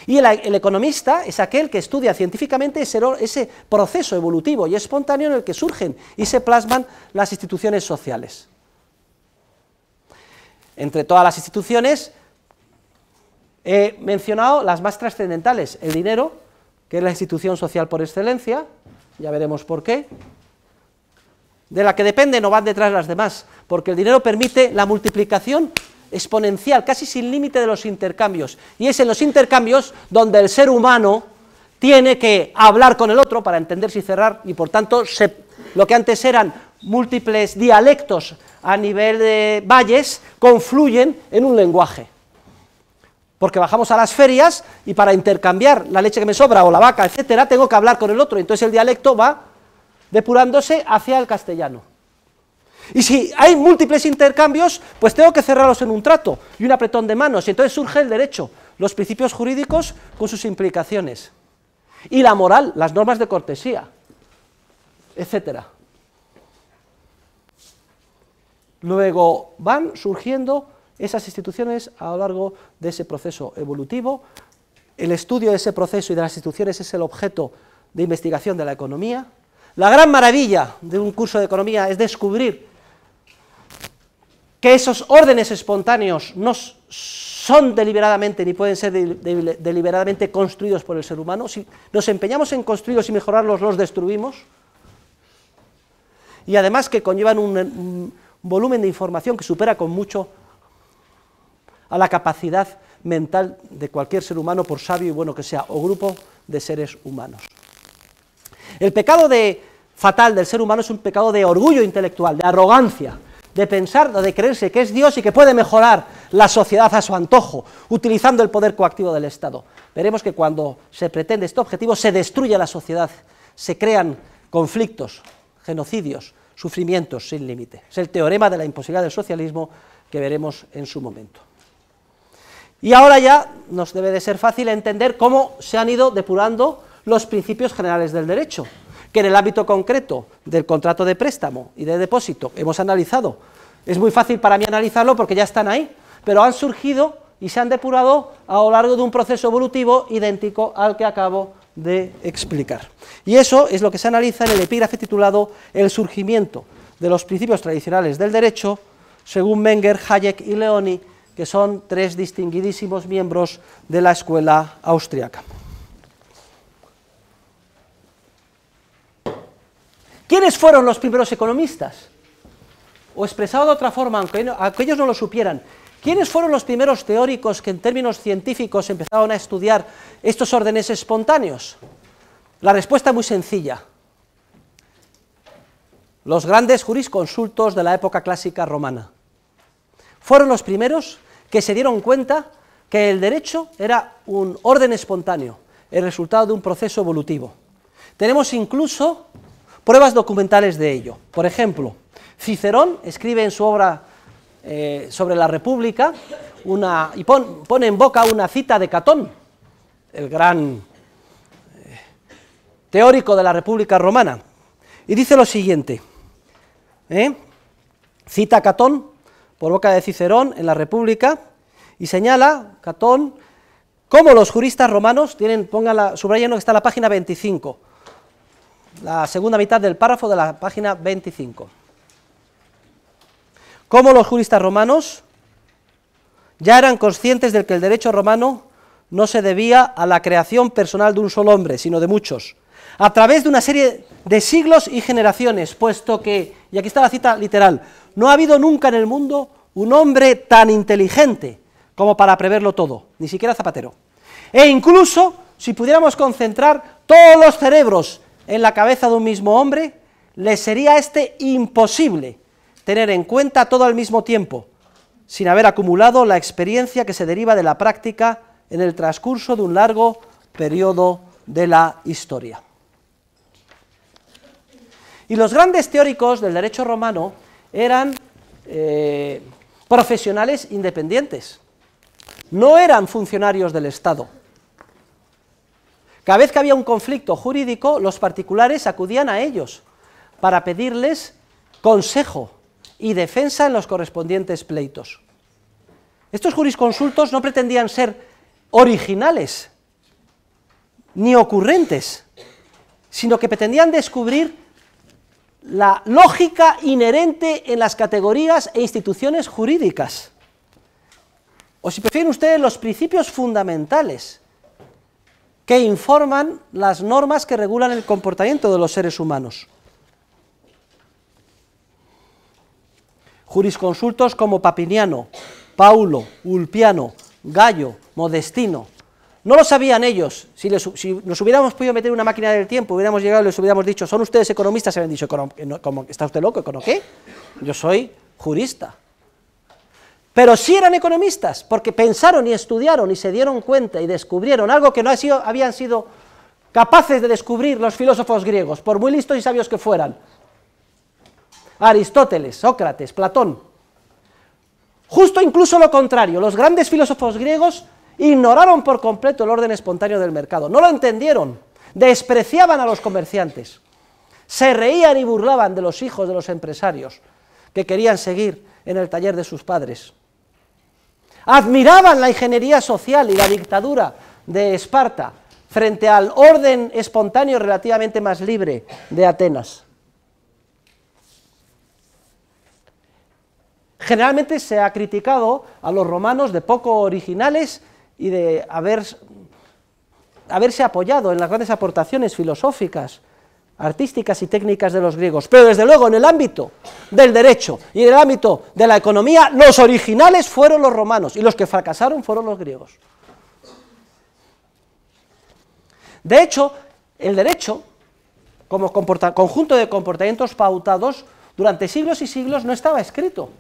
Y el, economista es aquel que estudia científicamente ese, proceso evolutivo y espontáneo en el que surgen y se plasman las instituciones sociales. Entre todas las instituciones he mencionado las más trascendentales, el dinero, que es la institución social por excelencia, ya veremos por qué, de la que dependen no van detrás las demás, porque el dinero permite la multiplicación exponencial, casi sin límite de los intercambios. Y es en los intercambios donde el ser humano tiene que hablar con el otro para entenderse y cerrar, y por tanto lo que antes eran múltiples dialectos a nivel de valles confluyen en un lenguaje. Porque bajamos a las ferias y para intercambiar la leche que me sobra o la vaca, etcétera, tengo que hablar con el otro. Entonces el dialecto va depurándose hacia el castellano. Y si hay múltiples intercambios, pues tengo que cerrarlos en un trato y un apretón de manos. Y entonces surge el derecho, los principios jurídicos con sus implicaciones. Y la moral, las normas de cortesía, etcétera. Luego van surgiendo esas instituciones a lo largo de ese proceso evolutivo. El estudio de ese proceso y de las instituciones es el objeto de investigación de la economía. La gran maravilla de un curso de economía es descubrir que esos órdenes espontáneos no son deliberadamente ni pueden ser deliberadamente construidos por el ser humano, si nos empeñamos en construirlos y mejorarlos, los destruimos, y además que conllevan un, un volumen de información que supera con mucho a la capacidad mental de cualquier ser humano, por sabio y bueno que sea, o grupo de seres humanos. El pecado de, fatal del ser humano es un pecado de orgullo intelectual, de arrogancia, de pensar o de creerse que es Dios y que puede mejorar la sociedad a su antojo, utilizando el poder coactivo del Estado. Veremos que cuando se pretende este objetivo se destruye la sociedad, se crean conflictos, genocidios, sufrimientos sin límite. Es el teorema de la imposibilidad del socialismo que veremos en su momento. Y ahora ya nos debe de ser fácil entender cómo se han ido depurando los principios generales del derecho que en el ámbito concreto del contrato de préstamo y de depósito hemos analizado. Es muy fácil para mí analizarlo porque ya están ahí, pero han surgido y se han depurado a lo largo de un proceso evolutivo idéntico al que acabo de explicar. Y eso es lo que se analiza en el epígrafe titulado El surgimiento de los principios tradicionales del derecho, según Menger, Hayek y Leoni, que son tres distinguidísimos miembros de la escuela austriaca. ¿Quiénes fueron los primeros economistas? O expresado de otra forma, aunque, ellos no lo supieran, ¿quiénes fueron los primeros teóricos que en términos científicos empezaron a estudiar estos órdenes espontáneos? La respuesta es muy sencilla. Los grandes jurisconsultos de la época clásica romana. Fueron los primeros que se dieron cuenta que el derecho era un orden espontáneo, el resultado de un proceso evolutivo. Tenemos incluso Pruebas documentales de ello. Por ejemplo, Cicerón escribe en su obra eh, sobre la República una, y pone en boca una cita de Catón, el gran eh, teórico de la República Romana, y dice lo siguiente, ¿eh? cita Catón por boca de Cicerón en la República y señala, Catón, cómo los juristas romanos tienen, ponga la, que está en la página 25, la segunda mitad del párrafo de la página 25. Como los juristas romanos ya eran conscientes de que el derecho romano no se debía a la creación personal de un solo hombre, sino de muchos, a través de una serie de siglos y generaciones, puesto que, y aquí está la cita literal, no ha habido nunca en el mundo un hombre tan inteligente como para preverlo todo, ni siquiera Zapatero. E incluso si pudiéramos concentrar todos los cerebros en la cabeza de un mismo hombre, le sería a este imposible tener en cuenta todo al mismo tiempo, sin haber acumulado la experiencia que se deriva de la práctica en el transcurso de un largo periodo de la historia. Y los grandes teóricos del derecho romano eran eh, profesionales independientes, no eran funcionarios del Estado cada vez que había un conflicto jurídico, los particulares acudían a ellos para pedirles consejo y defensa en los correspondientes pleitos. Estos jurisconsultos no pretendían ser originales ni ocurrentes, sino que pretendían descubrir la lógica inherente en las categorías e instituciones jurídicas, o si prefieren ustedes los principios fundamentales que informan las normas que regulan el comportamiento de los seres humanos. Jurisconsultos como Papiniano, Paulo, Ulpiano, Gallo, Modestino. No lo sabían ellos. Si, nos hubiéramos podido meter una máquina del tiempo, hubiéramos llegado y les hubiéramos dicho, son ustedes economistas, se habían dicho, ¿está usted loco? ¿Econo qué? Yo soy jurista. Pero sí eran economistas, porque pensaron y estudiaron y se dieron cuenta y descubrieron algo que no habían sido capaces de descubrir los filósofos griegos, por muy listos y sabios que fueran. Aristóteles, Sócrates, Platón. Justo incluso lo contrario, los grandes filósofos griegos ignoraron por completo el orden espontáneo del mercado, no lo entendieron, despreciaban a los comerciantes, se reían y burlaban de los hijos de los empresarios que querían seguir en el taller de sus padres admiraban la ingeniería social y la dictadura de Esparta frente al orden espontáneo relativamente más libre de Atenas. Generalmente se ha criticado a los romanos de poco originales y de haberse apoyado en las grandes aportaciones filosóficas artísticas y técnicas de los griegos, pero desde luego en el ámbito del derecho y en el ámbito de la economía, los originales fueron los romanos y los que fracasaron fueron los griegos. De hecho, el derecho, como conjunto de comportamientos pautados, durante siglos y siglos no estaba escrito.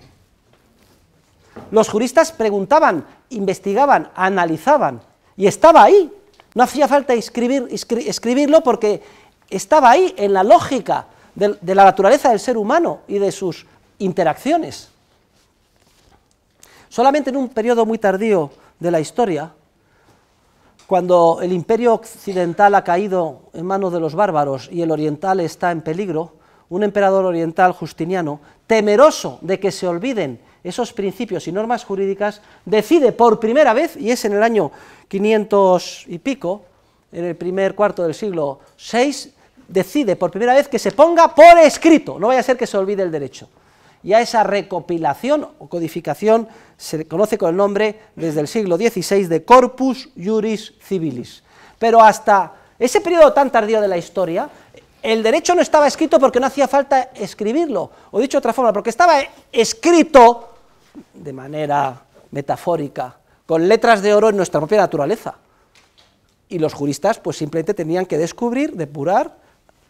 Los juristas preguntaban, investigaban, analizaban, y estaba ahí. No hacía falta escribirlo porque estaba ahí en la lógica de, la naturaleza del ser humano y de sus interacciones. Solamente en un periodo muy tardío de la historia, cuando el imperio occidental ha caído en manos de los bárbaros y el oriental está en peligro, un emperador oriental, Justiniano, temeroso de que se olviden esos principios y normas jurídicas, decide por primera vez, y es en el año 500 y pico, en el primer cuarto del siglo VI, decide por primera vez que se ponga por escrito, no vaya a ser que se olvide el derecho. Y a esa recopilación o codificación se conoce con el nombre desde el siglo XVI de Corpus Juris Civilis. Pero hasta ese periodo tan tardío de la historia, el derecho no estaba escrito porque no hacía falta escribirlo, o dicho de otra forma, porque estaba escrito de manera metafórica, con letras de oro en nuestra propia naturaleza y los juristas pues simplemente tenían que descubrir, depurar,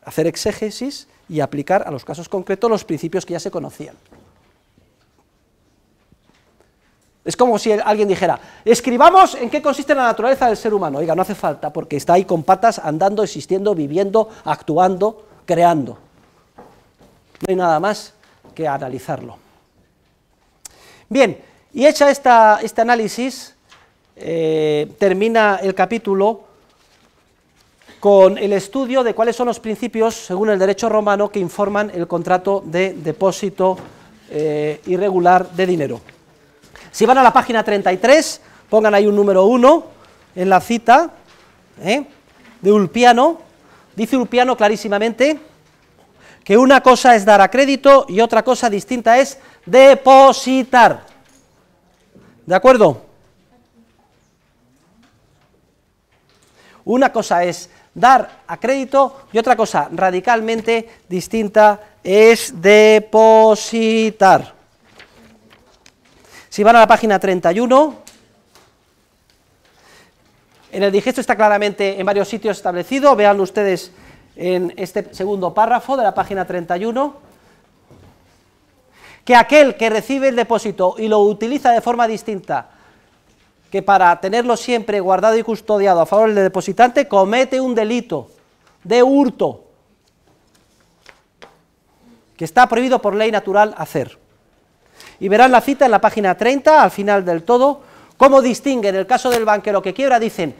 hacer exégesis y aplicar a los casos concretos los principios que ya se conocían. Es como si alguien dijera, escribamos en qué consiste la naturaleza del ser humano. Oiga, no hace falta, porque está ahí con patas andando, existiendo, viviendo, actuando, creando. No hay nada más que analizarlo. Bien, y hecha esta, este análisis, eh, termina el capítulo con el estudio de cuáles son los principios, según el derecho romano, que informan el contrato de depósito eh, irregular de dinero. Si van a la página 33, pongan ahí un número 1 en la cita ¿eh? de Ulpiano. Dice Ulpiano clarísimamente que una cosa es dar a crédito y otra cosa distinta es depositar. ¿De acuerdo? Una cosa es dar a crédito y otra cosa radicalmente distinta es depositar. Si van a la página 31, en el digesto está claramente en varios sitios establecido, vean ustedes en este segundo párrafo de la página 31 que aquel que recibe el depósito y lo utiliza de forma distinta que para tenerlo siempre guardado y custodiado a favor del depositante comete un delito de hurto que está prohibido por ley natural hacer. Y verán la cita en la página 30, al final del todo, cómo distingue en el caso del banquero que quiebra, dicen,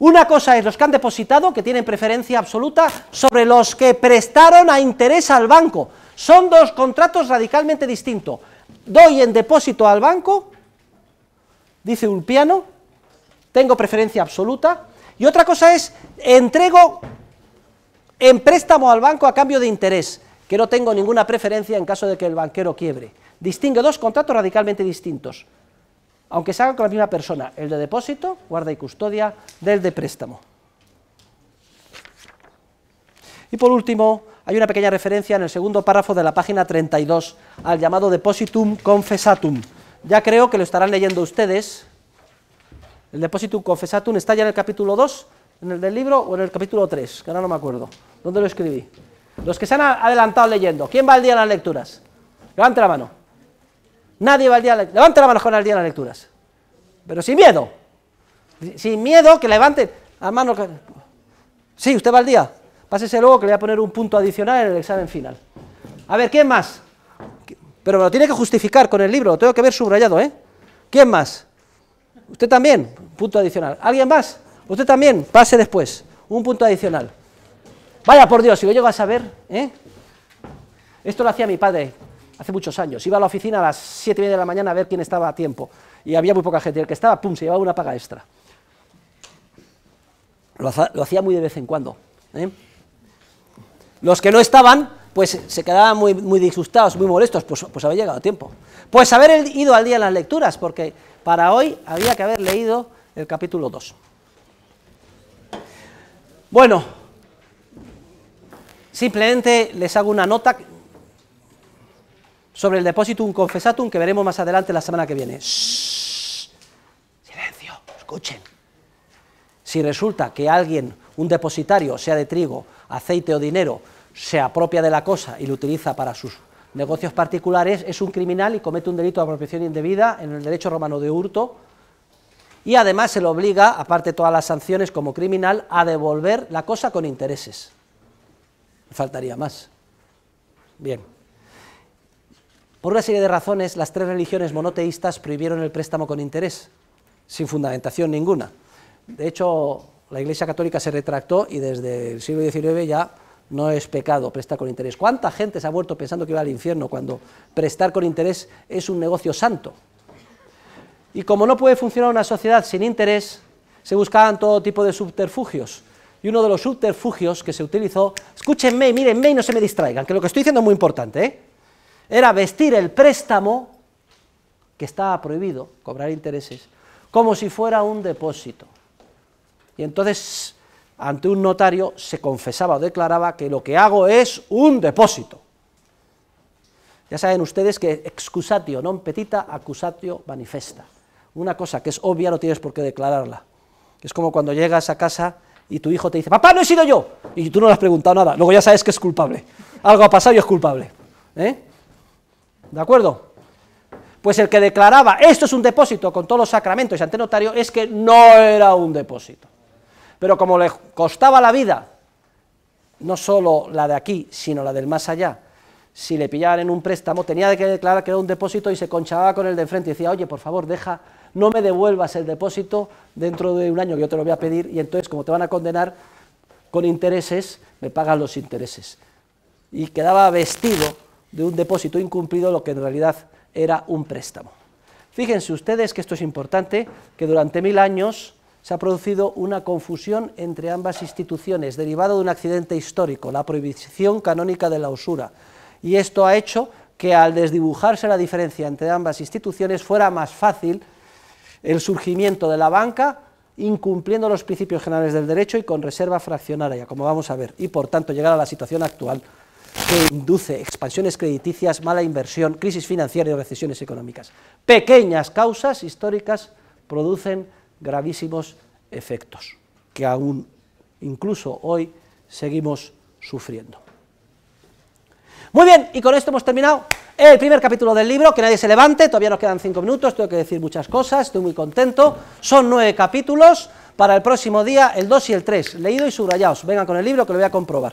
una cosa es los que han depositado, que tienen preferencia absoluta, sobre los que prestaron a interés al banco. Son dos contratos radicalmente distintos. Doy en depósito al banco dice Ulpiano, tengo preferencia absoluta, y otra cosa es, entrego en préstamo al banco a cambio de interés, que no tengo ninguna preferencia en caso de que el banquero quiebre. Distingue dos contratos radicalmente distintos, aunque se hagan con la misma persona, el de depósito, guarda y custodia, del de préstamo. Y por último, hay una pequeña referencia en el segundo párrafo de la página 32 al llamado depositum confessatum, ya creo que lo estarán leyendo ustedes. El depósito confesatum está ya en el capítulo 2, en el del libro, o en el capítulo 3, que ahora no me acuerdo. ¿Dónde lo escribí? Los que se han adelantado leyendo. ¿Quién va al día de las lecturas? Levante la mano. Nadie va al día Levante la mano con el día de las lecturas. Pero sin miedo. Sin miedo que levante la mano. Sí, usted va al día. Pásese luego que le voy a poner un punto adicional en el examen final. A ver, ¿quién más? Pero me lo tiene que justificar con el libro, lo tengo que ver subrayado, ¿eh? ¿Quién más? Usted también, punto adicional. ¿Alguien más? Usted también, pase después, un punto adicional. Vaya por Dios, si lo llego a saber, ¿eh? Esto lo hacía mi padre hace muchos años. Iba a la oficina a las 7 y media de la mañana a ver quién estaba a tiempo. Y había muy poca gente. El que estaba, pum, se llevaba una paga extra. Lo, hacía muy de vez en cuando. ¿eh? Los que no estaban, pues se quedaban muy, muy disgustados, muy molestos, pues, pues había llegado a tiempo. Pues haber ido al día en las lecturas, porque para hoy había que haber leído el capítulo 2. Bueno, simplemente les hago una nota sobre el depósito un confesatum que veremos más adelante la semana que viene. silencio, escuchen. Si resulta que alguien, un depositario, sea de trigo, aceite o dinero, se apropia de la cosa y lo utiliza para sus negocios particulares, es un criminal y comete un delito de apropiación indebida en el derecho romano de hurto, y además se le obliga, aparte de todas las sanciones como criminal, a devolver la cosa con intereses. Faltaría más. Bien. Por una serie de razones, las tres religiones monoteístas prohibieron el préstamo con interés, sin fundamentación ninguna. De hecho, la Iglesia Católica se retractó y desde el siglo XIX ya no es pecado prestar con interés. ¿Cuánta gente se ha vuelto pensando que iba al infierno cuando prestar con interés es un negocio santo? Y como no puede funcionar una sociedad sin interés, se buscaban todo tipo de subterfugios. Y uno de los subterfugios que se utilizó, escúchenme, mírenme y no se me distraigan, que lo que estoy diciendo es muy importante, ¿eh? era vestir el préstamo, que estaba prohibido cobrar intereses, como si fuera un depósito. Y entonces ante un notario se confesaba o declaraba que lo que hago es un depósito. Ya saben ustedes que excusatio non petita, accusatio manifesta. Una cosa que es obvia no tienes por qué declararla. Es como cuando llegas a casa y tu hijo te dice, papá, no he sido yo. Y tú no le has preguntado nada. Luego ya sabes que es culpable. Algo ha pasado y es culpable. ¿Eh? ¿De acuerdo? Pues el que declaraba, esto es un depósito con todos los sacramentos ante notario, es que no era un depósito pero como le costaba la vida, no solo la de aquí, sino la del más allá, si le pillaban en un préstamo, tenía que declarar que era un depósito y se conchaba con el de enfrente y decía, oye, por favor, deja, no me devuelvas el depósito dentro de un año que yo te lo voy a pedir y entonces como te van a condenar con intereses, me pagan los intereses. Y quedaba vestido de un depósito incumplido lo que en realidad era un préstamo. Fíjense ustedes que esto es importante, que durante mil años se ha producido una confusión entre ambas instituciones derivada de un accidente histórico, la prohibición canónica de la usura. Y esto ha hecho que al desdibujarse la diferencia entre ambas instituciones fuera más fácil el surgimiento de la banca incumpliendo los principios generales del derecho y con reserva fraccionaria, como vamos a ver, y por tanto llegar a la situación actual que induce expansiones crediticias, mala inversión, crisis financiera y recesiones económicas. Pequeñas causas históricas producen gravísimos efectos que aún incluso hoy seguimos sufriendo. Muy bien, y con esto hemos terminado el primer capítulo del libro, que nadie se levante, todavía nos quedan cinco minutos, tengo que decir muchas cosas, estoy muy contento, son nueve capítulos para el próximo día, el 2 y el 3, leído y subrayados, vengan con el libro que lo voy a comprobar.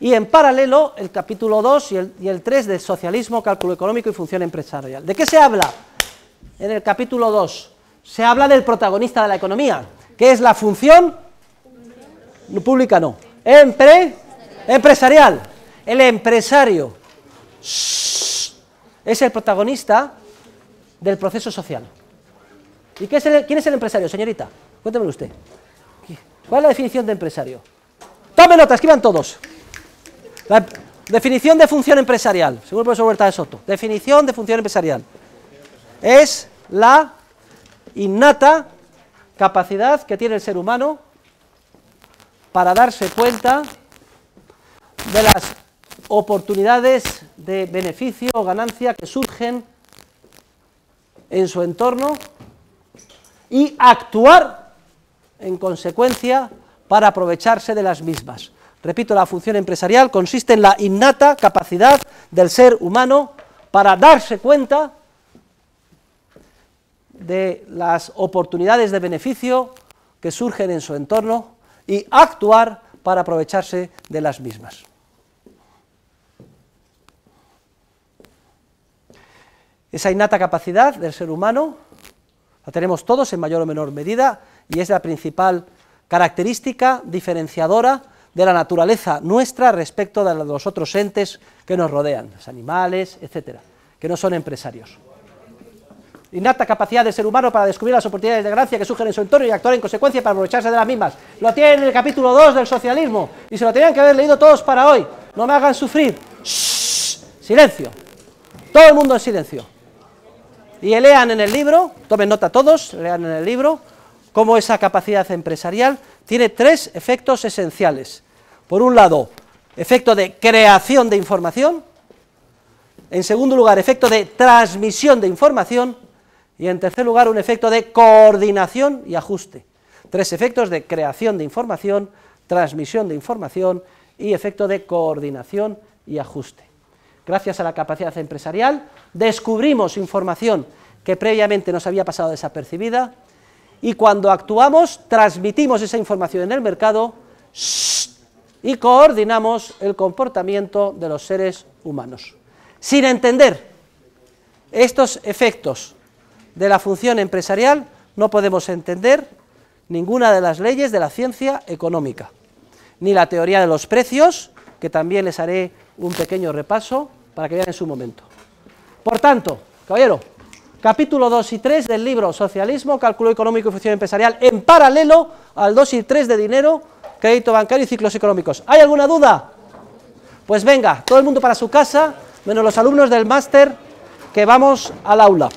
Y en paralelo, el capítulo 2 y el, y 3 del socialismo, cálculo económico y función empresarial. ¿De qué se habla en el capítulo 2? se habla del protagonista de la economía, que es la función pública, no, empresarial. El empresario es el protagonista del proceso social. ¿Y quién es el empresario, señorita? Cuénteme usted. ¿Cuál es la definición de empresario? Tomen nota, escriban todos. La definición de función empresarial, según el profesor Huerta de Soto. Definición de función empresarial. Es la innata capacidad que tiene el ser humano para darse cuenta de las oportunidades de beneficio o ganancia que surgen en su entorno y actuar en consecuencia para aprovecharse de las mismas. Repito, la función empresarial consiste en la innata capacidad del ser humano para darse cuenta de las oportunidades de beneficio que surgen en su entorno y actuar para aprovecharse de las mismas. Esa innata capacidad del ser humano la tenemos todos en mayor o menor medida y es la principal característica diferenciadora de la naturaleza nuestra respecto de los otros entes que nos rodean, los animales, etcétera, que no son empresarios innata capacidad del ser humano para descubrir las oportunidades de gracia que surgen en su entorno y actuar en consecuencia para aprovecharse de las mismas. Lo tienen en el capítulo 2 del socialismo y se lo tenían que haber leído todos para hoy. No me hagan sufrir. silencio. Todo el mundo en silencio. Y lean en el libro, tomen nota todos, lean en el libro, cómo esa capacidad empresarial tiene tres efectos esenciales. Por un lado, efecto de creación de información. En segundo lugar, efecto de transmisión de información y en tercer lugar, un efecto de coordinación y ajuste. Tres efectos de creación de información, transmisión de información y efecto de coordinación y ajuste. Gracias a la capacidad empresarial, descubrimos información que previamente nos había pasado desapercibida y cuando actuamos, transmitimos esa información en el mercado y coordinamos el comportamiento de los seres humanos. Sin entender estos efectos de la función empresarial no podemos entender ninguna de las leyes de la ciencia económica, ni la teoría de los precios, que también les haré un pequeño repaso para que vean en su momento. Por tanto, caballero, capítulo 2 y 3 del libro Socialismo, Cálculo Económico y Función Empresarial, en paralelo al 2 y 3 de dinero, crédito bancario y ciclos económicos. ¿Hay alguna duda? Pues venga, todo el mundo para su casa, menos los alumnos del máster, que vamos al aula.